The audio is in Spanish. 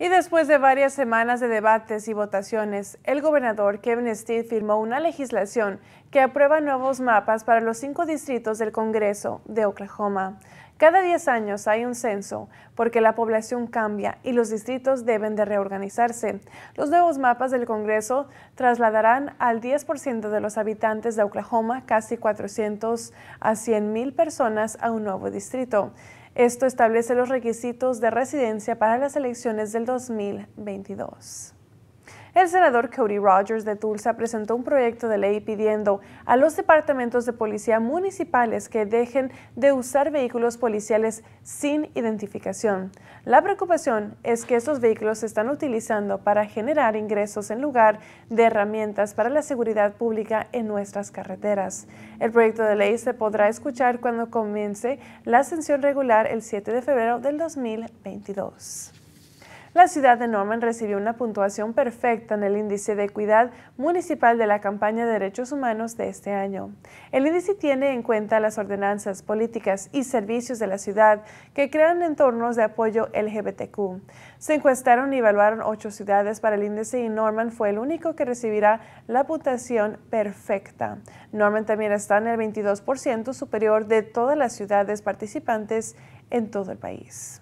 Y después de varias semanas de debates y votaciones, el gobernador Kevin Steed firmó una legislación que aprueba nuevos mapas para los cinco distritos del Congreso de Oklahoma. Cada 10 años hay un censo porque la población cambia y los distritos deben de reorganizarse. Los nuevos mapas del Congreso trasladarán al 10% de los habitantes de Oklahoma, casi 400 a 100 mil personas, a un nuevo distrito. Esto establece los requisitos de residencia para las elecciones del 2022. El senador Cody Rogers de Tulsa presentó un proyecto de ley pidiendo a los departamentos de policía municipales que dejen de usar vehículos policiales sin identificación. La preocupación es que estos vehículos se están utilizando para generar ingresos en lugar de herramientas para la seguridad pública en nuestras carreteras. El proyecto de ley se podrá escuchar cuando comience la ascensión regular el 7 de febrero del 2022. La ciudad de Norman recibió una puntuación perfecta en el índice de equidad municipal de la campaña de derechos humanos de este año. El índice tiene en cuenta las ordenanzas, políticas y servicios de la ciudad que crean entornos de apoyo LGBTQ. Se encuestaron y evaluaron ocho ciudades para el índice y Norman fue el único que recibirá la puntuación perfecta. Norman también está en el 22% superior de todas las ciudades participantes en todo el país.